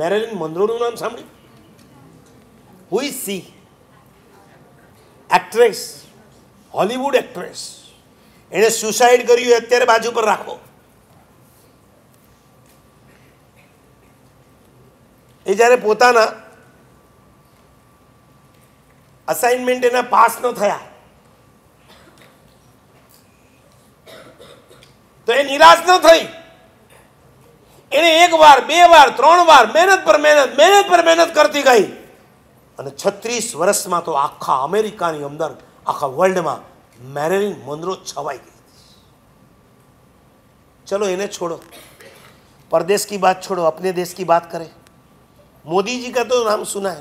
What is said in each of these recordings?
મેરેલિન મનરોનું નામ સાંભળ્યું who is she actress Hollywood actress એણે સુસાઇડ કર્યું અત્યારે બાજુ પર રાખો એ જ્યારે પોતાના અસાઇનમેન્ટ એના પાસ ન થયા તો એ નિરાશ ન થઈ એને એક વાર બે વાર ત્રણ વાર મહેનત પર મહેનત મહેનત પર મહેનત કરતી ગઈ અને છત્રીસ વર્ષમાં તો આખા અમેરિકાની અંદર આખા વર્લ્ડમાં મેરેલિન મનરો છવાઈ ગઈ ચલો એને છોડો પરદેશ કી બાત છોડો અપને દેશ કી બાત કરે મોદીજી કા તો નામ સુના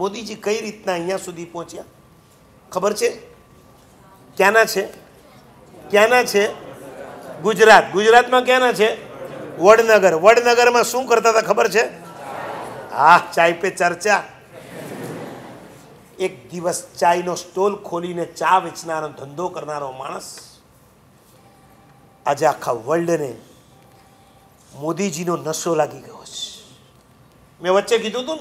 મોદીજી કઈ રીતના અહીંયા સુધી પહોંચ્યા ખબર છે ક્યાંના છે ક્યાંના છે ગુજરાત ગુજરાતમાં ક્યાંના છે વડનગર વડનગરમાં શું કરતા હતા ખબર છે હા ચાય પે ચર્ચા એક દિવસ ચાયનો સ્ટોલ ખોલીને ચા વેચનારો ધંધો કરનારો માણસ આજે આખા વર્લ્ડને મોદીજીનો નશો લાગી ગયો છે મેં વચ્ચે કીધું હતું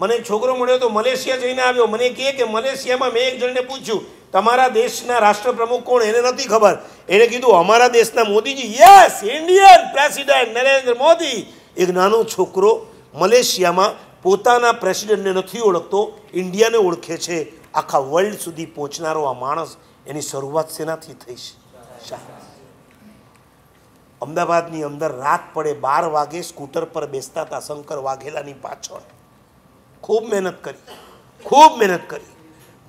મને છોકરો મળ્યો તો મલેશિયા જઈને આવ્યો મને કહે કે મલેશિયામાં મેં એક જણને પૂછ્યું તમારા દેશના રાષ્ટ્રપ્રમુખ કોણ એને નથી ખબર એને કીધું અમારા દેશના Modiji yes Indian president Narendra Modi એક નાનો છોકરો મલેશિયામાં પોતાના પ્રેસિડેન્ટને નથી ઓળખતો ઇન્ડિયાને ઓળખે છે આખા વર્લ્ડ સુધી પહોંચનારો આ માણસ એની શરૂઆત શેનાથી થઈ છે અમદાવાદની અંદર રાત પડે બાર વાગે સ્કૂટર પર બેસતા હતા શંકર વાઘેલાની પાછળ ખૂબ મહેનત કરી ખૂબ મહેનત કરી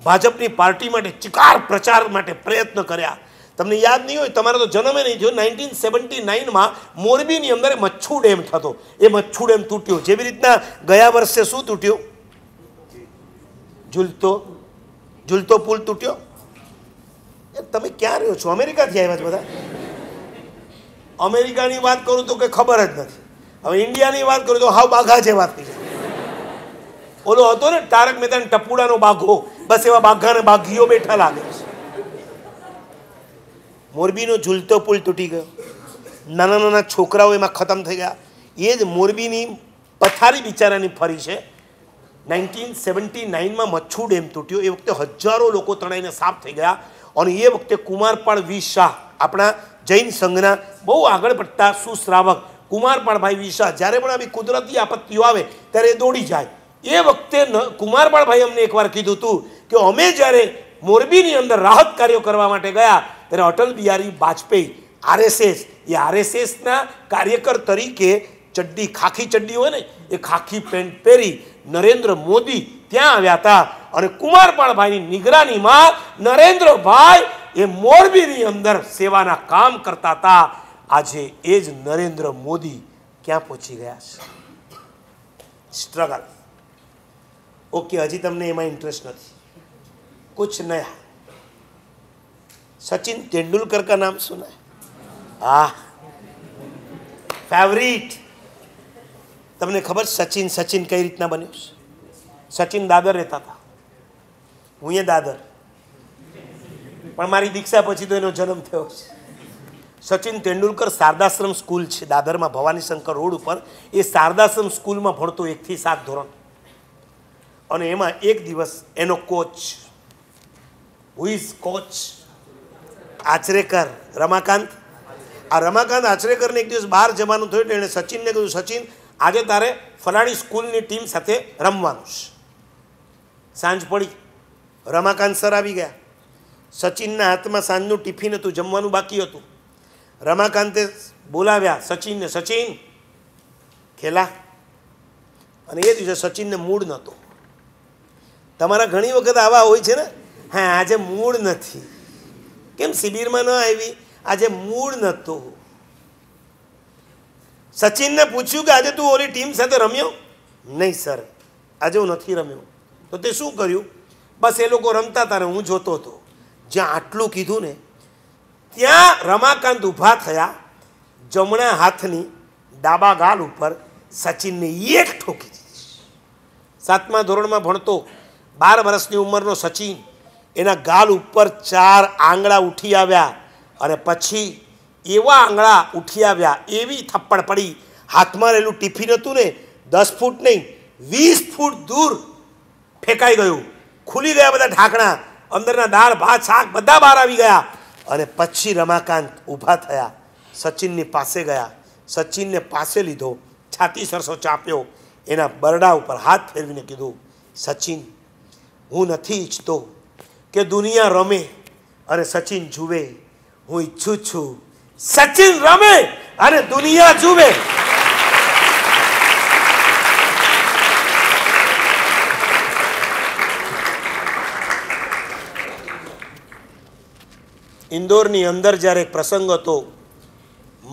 ભાજપની પાર્ટી માટે ચિકાર પ્રચાર માટે પ્રયત્ન કર્યા તમને યાદ નહીં હોય તમારે તો જન્મે નહીં થયો નાઇન્ટીન સેવન્ટી નાઇનમાં મોરબીની અંદર મચ્છુ ડેમ થતો એ મચ્છુ ડેમ તૂટ્યો જેવી રીતના ગયા વર્ષે શું તૂટ્યું ઝૂલતો ઝૂલતો પુલ તૂટ્યો તમે ક્યાં રહ્યો છો અમેરિકાથી આવ્યા છો બધા અમેરિકાની વાત કરું તો કંઈ ખબર જ નથી હવે ઇન્ડિયાની વાત કરું તો હાવ બાઘા છે વાત કરી ઓલો હતો ને તારક મહેતા ટપુડાનો બાઘો બસ એવા બાઘા બાઘાને બાઘીઓ બેઠા લાગે છે મોરબીનો ઝૂલતો પુલ તૂટી ગયો નાના નાના છોકરાઓ એમાં ખતમ થઈ ગયા એ જ મોરબીની પથારી બિચારાની ફરી છે નાઇન્ટીન સેવન્ટી નાઇનમાં મચ્છુ ડેમ તૂટ્યો એ વખતે હજારો લોકો તણાઈને સાફ થઈ ગયા અને એ વખતે કુમારપાળ વી શાહ આપણા જૈન સંઘના બહુ આગળ પડતા સુશ્રાવક કુમારપાળભાઈ વી શાહ જ્યારે પણ આવી કુદરતી આપત્તિઓ આવે ત્યારે એ દોડી જાય એ વખતે કુમારપાળભાઈ અમને એકવાર કીધું હતું કે અમે જ્યારે મોરબીની અંદર રાહત કાર્યો કરવા માટે ગયા ત્યારે અટલ બિહારી વાજપેયી આરએસએસ એ આરએસએસના કાર્યકર તરીકે ચડ્ડી ખાખી ચડ્ડી હોય ને એ ખાખી પેન્ટ પહેરી નરેન્દ્ર મોદી ત્યાં આવ્યા હતા અને કુમારપાળભાઈની નિગરાનીમાં નરેન્દ્રભાઈ એ મોરબીની અંદર સેવાના કામ કરતા હતા આજે એ જ નરેન્દ્ર મોદી ક્યાં પહોંચી ગયા છે સ્ટ્રગલ ઓકે હજી તમને એમાં ઇન્ટરેસ્ટ નથી કુછ નયા સચિન તેંડુલકર કા નામ સુના હા ફેવરિટ તમને ખબર સચિન સચિન કઈ રીતના બન્યું છે સચિન દાદર રહેતા હતા હું એ દાદર પણ મારી દીક્ષા પછી તો એનો જન્મ થયો છે સચિન તેંડુલકર શારદાશ્રમ સ્કૂલ છે દાદરમાં ભવાનીશંકર રોડ ઉપર એ શારદાશ્રમ સ્કૂલમાં ભણતો એકથી સાત ધોરણ અને એમાં એક દિવસ એનો coach who coach Achrekar Ramakant આ રમાકાંત આચરેકરને એક દિવસ બહાર જવાનું થયું એટલે એણે સચિનને કહ્યું સચિન આજે તારે ફલાણી સ્કૂલની ટીમ સાથે રમવાનું છે સાંજ પડી રમાકાંત સર આવી ગયા સચિનના હાથમાં સાંજનું ટિફિન હતું જમવાનું બાકી હતું રમાકાંતે બોલાવ્યા સચિનને સચિન ખેલા અને એ દિવસે સચિનને મૂડ નહોતું તમારા ઘણી વખત આવા હોય છે ને હા આજે મૂળ નથી કેમ શિબિરમાં ન આવી આજે મૂળ નહોતું સચિનને પૂછ્યું કે આજે તું ઓલી ટીમ સાથે રમ્યો નહીં સર આજે હું નથી રમ્યો તો તે શું કર્યું બસ એ લોકો રમતા હતા ને હું જોતો હતો જ્યાં આટલું કીધું ને ત્યાં રમાકાંત ઊભા થયા જમણા હાથની ડાબા ગાલ ઉપર સચિનને એક ઠોકી દીધી સાતમા ધોરણમાં ભણતો બાર વર્ષની ઉંમરનો સચિન એના ગાલ ઉપર ચાર આંગળા ઉઠી આવ્યા અને પછી એવા આંગળા ઉઠી આવ્યા એવી થપ્પડ પડી હાથમાં રહેલું ટિફિન હતું ને દસ ફૂટ નહીં વીસ ફૂટ દૂર ફેંકાઈ ગયું ખુલી ગયા બધા ઢાંકણા અંદરના દાળ ભાત શાક બધા બહાર આવી ગયા અને પછી રમાકાંત ઊભા થયા સચિનની પાસે ગયા સચિનને પાસે લીધો છાતી સરસો ચાપ્યો એના બરડા ઉપર હાથ ફેરવીને કીધું સચિન હું નથી ઈચ્છતો કે દુનિયા રમે અને સચિન જુવે હું ઈચ્છું છું સચિન રમે અને દુનિયા જુવે ઇન્દોરની અંદર જ્યારે એક પ્રસંગ હતો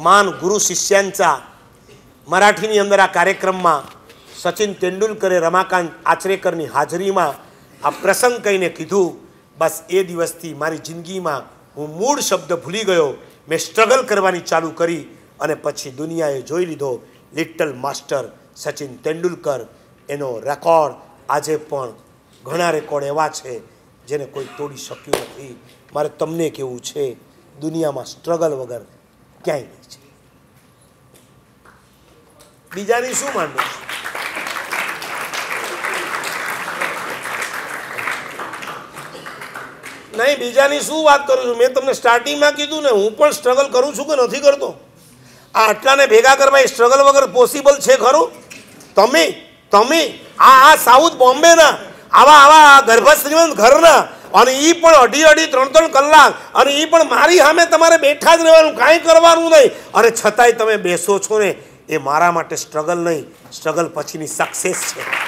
માન ગુરુ શિષ્યાંચા મરાઠીની અંદર આ કાર્યક્રમમાં સચિન તેંડુલકરે રમાકાંત આચરેકરની હાજરીમાં આ પ્રસંગ કહીને કીધું બસ એ દિવસથી મારી જિંદગીમાં હું મૂળ શબ્દ ભૂલી ગયો મેં સ્ટ્રગલ કરવાની ચાલુ કરી અને પછી દુનિયાએ જોઈ લીધો લિટલ માસ્ટર સચિન તેંડુલકર એનો રેકોર્ડ આજે પણ ઘણા રેકોર્ડ એવા છે જેને કોઈ તોડી શક્યું નથી મારે તમને કેવું છે દુનિયામાં સ્ટ્રગલ વગર ક્યાંય નહીં છે બીજાની શું માનવું છે નહીં બીજાની શું વાત કરું છું મેં તમને સ્ટાર્ટિંગમાં કીધું ને હું પણ સ્ટ્રગલ કરું છું કે નથી કરતો આ આટલાને ભેગા કરવા એ સ્ટ્રગલ વગર પોસિબલ છે ખરું તમે તમે આ આ સાઉથ બોમ્બેના આવા આવા ગર્ભસ્થ ઘરના અને એ પણ અઢી અઢી ત્રણ ત્રણ કલાક અને એ પણ મારી સામે તમારે બેઠા જ રહેવાનું કાંઈ કરવાનું નહીં અને છતાંય તમે બેસો છો ને એ મારા માટે સ્ટ્રગલ નહીં સ્ટ્રગલ પછીની સક્સેસ છે